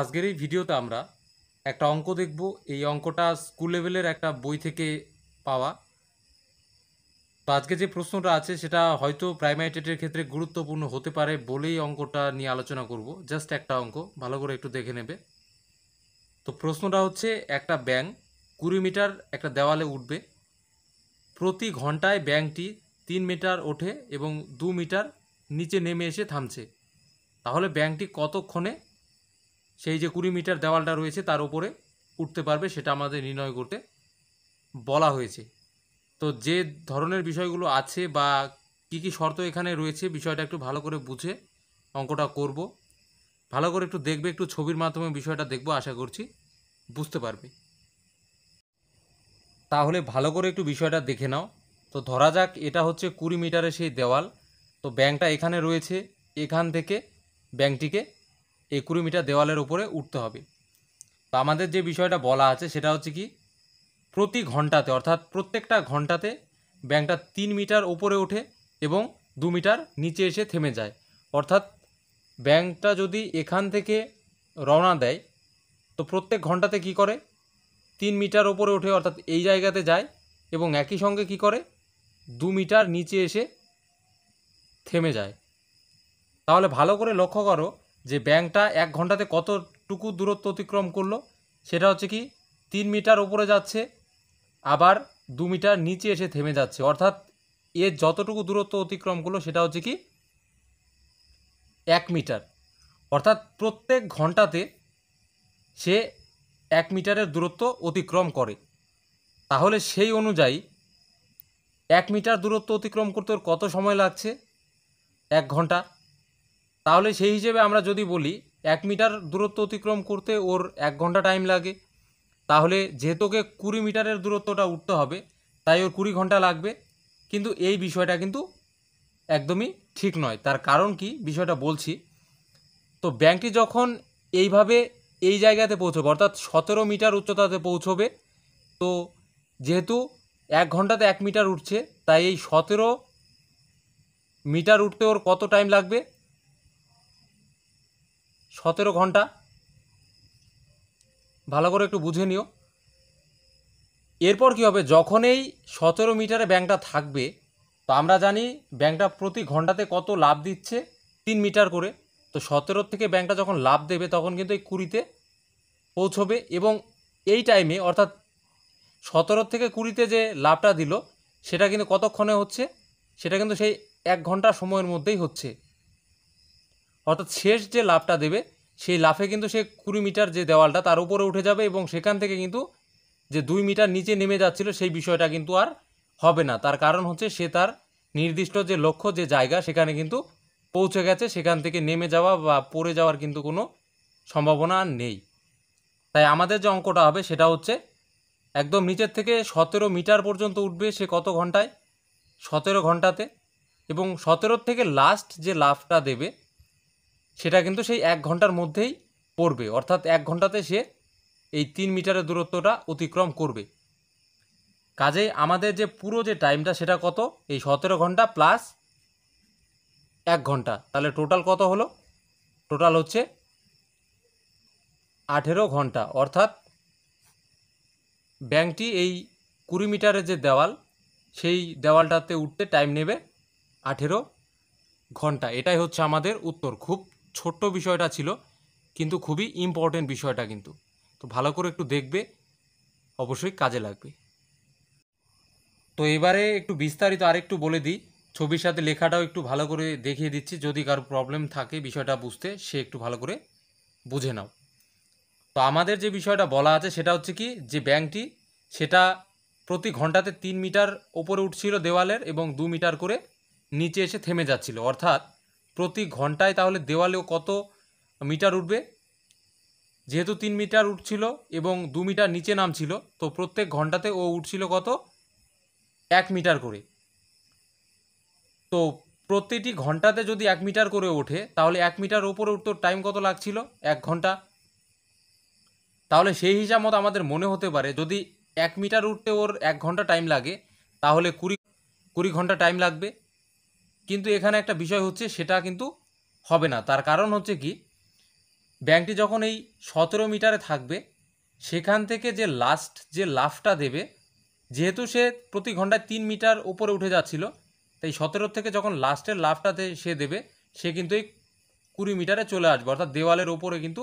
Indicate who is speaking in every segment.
Speaker 1: আজকের এই ভিডিওতে আমরা একটা অঙ্ক দেখব এই অঙ্কটা স্কুল লেভেলের একটা বই থেকে পাওয়া তো আজকে যে প্রশ্নটা আছে সেটা হয়তো প্রাইমারি টেটের ক্ষেত্রে গুরুত্বপূর্ণ হতে পারে বলেই অঙ্কটা নিয়ে আলোচনা করব জাস্ট একটা অঙ্ক ভালো করে একটু দেখে নেবে তো প্রশ্নটা হচ্ছে একটা ব্যাঙ কুড়ি মিটার একটা দেওয়ালে উঠবে প্রতি ঘন্টায় ব্যাংকটি তিন মিটার ওঠে এবং দু মিটার নিচে নেমে এসে থামছে তাহলে ব্যাংকটি কতক্ষণে সেই যে কুড়ি মিটার দেওয়ালটা রয়েছে তার উপরে উঠতে পারবে সেটা আমাদের নির্ণয় করতে বলা হয়েছে তো যে ধরনের বিষয়গুলো আছে বা কি কি শর্ত এখানে রয়েছে বিষয়টা একটু ভালো করে বুঝে অঙ্কটা করব ভালো করে একটু দেখবে একটু ছবির মাধ্যমে বিষয়টা দেখব আশা করছি বুঝতে পারবে তাহলে ভালো করে একটু বিষয়টা দেখে নাও তো ধরা যাক এটা হচ্ছে কুড়ি মিটারের সেই দেওয়াল তো ব্যাংকটা এখানে রয়েছে এখান থেকে ব্যাংকটিকে একুড়ি মিটার দেওয়ালের উপরে উঠতে হবে তো আমাদের যে বিষয়টা বলা আছে সেটা হচ্ছে কি প্রতি ঘন্টাতে অর্থাৎ প্রত্যেকটা ঘন্টাতে ব্যাংকটা তিন মিটার উপরে ওঠে এবং দু মিটার নিচে এসে থেমে যায় অর্থাৎ ব্যাংকটা যদি এখান থেকে রওনা দেয় তো প্রত্যেক ঘন্টাতে কি করে তিন মিটার ওপরে ওঠে অর্থাৎ এই জায়গাতে যায় এবং একই সঙ্গে কি করে দু মিটার নিচে এসে থেমে যায় তাহলে ভালো করে লক্ষ্য করো যে ব্যাংকটা এক ঘন্টাতে কতটুকু দূরত্ব অতিক্রম করলো সেটা হচ্ছে কি তিন মিটার উপরে যাচ্ছে আবার দু মিটার নিচে এসে থেমে যাচ্ছে অর্থাৎ এর যতটুকু দূরত্ব অতিক্রম করলো সেটা হচ্ছে কি এক মিটার অর্থাৎ প্রত্যেক ঘন্টাতে সে এক মিটারের দূরত্ব অতিক্রম করে তাহলে সেই অনুযায়ী এক মিটার দূরত্ব অতিক্রম করতে ওর কত সময় লাগছে এক ঘন্টা তাহলে সেই হিসেবে আমরা যদি বলি এক মিটার দূরত্ব অতিক্রম করতে ওর এক ঘন্টা টাইম লাগে তাহলে যেহেতুকে কুড়ি মিটারের দূরত্বটা উঠতে হবে তাই ওর কুড়ি ঘন্টা লাগবে কিন্তু এই বিষয়টা কিন্তু একদমই ঠিক নয় তার কারণ কি বিষয়টা বলছি তো ব্যাংকটি যখন এইভাবে এই জায়গাতে পৌঁছবে অর্থাৎ সতেরো মিটার উচ্চতাতে পৌঁছবে তো যেহেতু এক ঘন্টাতে এক মিটার উঠছে তাই এই সতেরো মিটার উঠতে ওর কত টাইম লাগবে সতেরো ঘন্টা ভালো করে একটু বুঝে নিও এরপর কি হবে যখন এই সতেরো মিটারে ব্যাংকটা থাকবে তো আমরা জানি ব্যাংকটা প্রতি ঘন্টাতে কত লাভ দিচ্ছে তিন মিটার করে তো সতেরো থেকে ব্যাংকটা যখন লাভ দেবে তখন কিন্তু এই কুড়িতে পৌঁছবে এবং এই টাইমে অর্থাৎ সতেরো থেকে কুড়িতে যে লাভটা দিল সেটা কিন্তু কতক্ষণে হচ্ছে সেটা কিন্তু সেই এক ঘন্টা সময়ের মধ্যেই হচ্ছে অর্থাৎ শেষ যে লাভটা দেবে সেই লাফে কিন্তু সে কুড়ি মিটার যে দেওয়ালটা তার উপরে উঠে যাবে এবং সেখান থেকে কিন্তু যে দুই মিটার নিচে নেমে যাচ্ছিল সেই বিষয়টা কিন্তু আর হবে না তার কারণ হচ্ছে সে তার নির্দিষ্ট যে লক্ষ্য যে জায়গা সেখানে কিন্তু পৌঁছে গেছে সেখান থেকে নেমে যাওয়া বা পড়ে যাওয়ার কিন্তু কোনো সম্ভাবনা নেই তাই আমাদের যে অঙ্কটা হবে সেটা হচ্ছে একদম নিচের থেকে সতেরো মিটার পর্যন্ত উঠবে সে কত ঘন্টায় সতেরো ঘন্টাতে এবং সতেরোর থেকে লাস্ট যে লাভটা দেবে সেটা কিন্তু সেই এক ঘন্টার মধ্যেই পড়বে অর্থাৎ এক ঘন্টাতে সে এই তিন মিটারের দূরত্বটা অতিক্রম করবে কাজেই আমাদের যে পুরো যে টাইমটা সেটা কত এই সতেরো ঘন্টা প্লাস এক ঘন্টা তাহলে টোটাল কত হলো টোটাল হচ্ছে আঠেরো ঘন্টা অর্থাৎ ব্যাংকটি এই কুড়ি মিটারের যে দেওয়াল সেই দেওয়ালটাতে উঠতে টাইম নেবে আঠেরো ঘন্টা এটাই হচ্ছে আমাদের উত্তর খুব ছোট্ট বিষয়টা ছিল কিন্তু খুবই ইম্পর্টেন্ট বিষয়টা কিন্তু তো ভালো করে একটু দেখবে অবশ্যই কাজে লাগবে তো এবারে একটু বিস্তারিত আরেকটু বলে দিই ছবির সাথে লেখাটাও একটু ভালো করে দেখিয়ে দিচ্ছি যদি কারো প্রবলেম থাকে বিষয়টা বুঝতে সে একটু ভালো করে বুঝে নাও তো আমাদের যে বিষয়টা বলা আছে সেটা হচ্ছে কি যে ব্যাংকটি সেটা প্রতি ঘন্টাতে তিন মিটার ওপরে উঠছিল দেওয়ালের এবং দু মিটার করে নিচে এসে থেমে যাচ্ছিল অর্থাৎ প্রতি ঘন্টায় তাহলে দেওয়ালেও কত মিটার উঠবে যেহেতু তিন মিটার উঠছিল এবং দু মিটার নিচে নামছিল তো প্রত্যেক ঘন্টাতে ও উঠছিল কত এক মিটার করে তো প্রতিটি ঘন্টাতে যদি এক মিটার করে ওঠে তাহলে এক মিটার ওপরে উঠতে টাইম কত লাগছিল এক ঘন্টা তাহলে সেই হিসাব মতো আমাদের মনে হতে পারে যদি এক মিটার উঠতে ওর এক ঘন্টা টাইম লাগে তাহলে কুড়ি কুড়ি ঘন্টা টাইম লাগবে কিন্তু এখানে একটা বিষয় হচ্ছে সেটা কিন্তু হবে না তার কারণ হচ্ছে কি ব্যাংকটি যখন এই সতেরো মিটারে থাকবে সেখান থেকে যে লাস্ট যে লাফটা দেবে যেহেতু সে প্রতি ঘন্টায় তিন মিটার ওপরে উঠে যাচ্ছিল তাই সতেরো থেকে যখন লাস্টের লাফটাতে সে দেবে সে কিন্তু এই কুড়ি মিটারে চলে আসবে অর্থাৎ দেওয়ালের ওপরে কিন্তু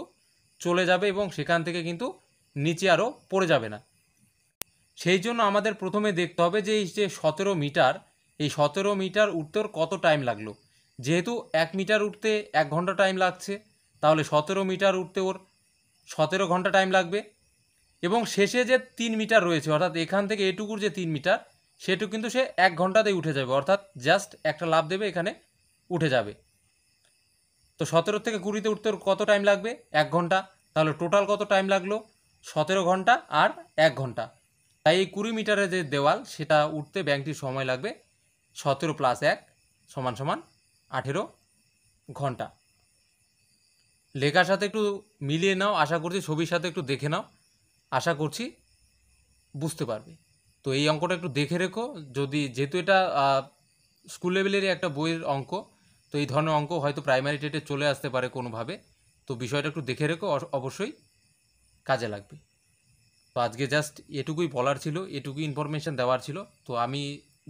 Speaker 1: চলে যাবে এবং সেখান থেকে কিন্তু নিচে আরও পড়ে যাবে না সেই জন্য আমাদের প্রথমে দেখতে হবে যে এই যে সতেরো মিটার এই সতেরো মিটার উঠতে ওর কত টাইম লাগলো যেহেতু এক মিটার উঠতে এক ঘন্টা টাইম লাগছে তাহলে সতেরো মিটার উঠতে ওর সতেরো ঘন্টা টাইম লাগবে এবং শেষে যে তিন মিটার রয়েছে অর্থাৎ এখান থেকে এটুকুর যে তিন মিটার সেটু কিন্তু সে এক ঘন্টাতেই উঠে যাবে অর্থাৎ জাস্ট একটা লাভ দেবে এখানে উঠে যাবে তো সতেরো থেকে কুড়িতে উঠতে ওর কত টাইম লাগবে এক ঘন্টা তাহলে টোটাল কত টাইম লাগলো সতেরো ঘন্টা আর এক ঘন্টা তাই এই কুড়ি মিটারের যে দেওয়াল সেটা উঠতে ব্যাংকটির সময় লাগবে সতেরো প্লাস এক সমান সমান আঠেরো ঘন্টা লেখার সাথে একটু মিলিয়ে নাও আশা করছি ছবির সাথে একটু দেখে নাও আশা করছি বুঝতে পারবে তো এই অঙ্কটা একটু দেখে রেখো যদি যেহেতু এটা স্কুল লেভেলেরই একটা বইয়ের অঙ্ক তো এই ধরনের অঙ্ক হয়তো প্রাইমারি ডেটে চলে আসতে পারে কোনোভাবে তো বিষয়টা একটু দেখে রেখো অবশ্যই কাজে লাগবে তো আজকে জাস্ট এটুকুই বলার ছিল এটুকুই ইনফরমেশান দেওয়ার ছিল তো আমি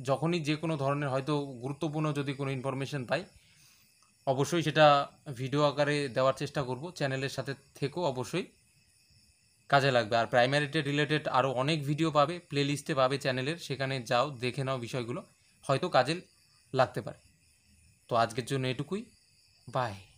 Speaker 1: যখনই যে কোনো ধরনের হয়তো গুরুত্বপূর্ণ যদি কোনো ইনফরমেশন পাই অবশ্যই সেটা ভিডিও আকারে দেওয়ার চেষ্টা করব চ্যানেলের সাথে থেকেও অবশ্যই কাজে লাগবে আর প্রাইমারিতে রিলেটেড আরও অনেক ভিডিও পাবে প্লেলিস্টে পাবে চ্যানেলের সেখানে যাও দেখে নাও বিষয়গুলো হয়তো কাজে লাগতে পারে তো আজকের জন্য এটুকুই বাই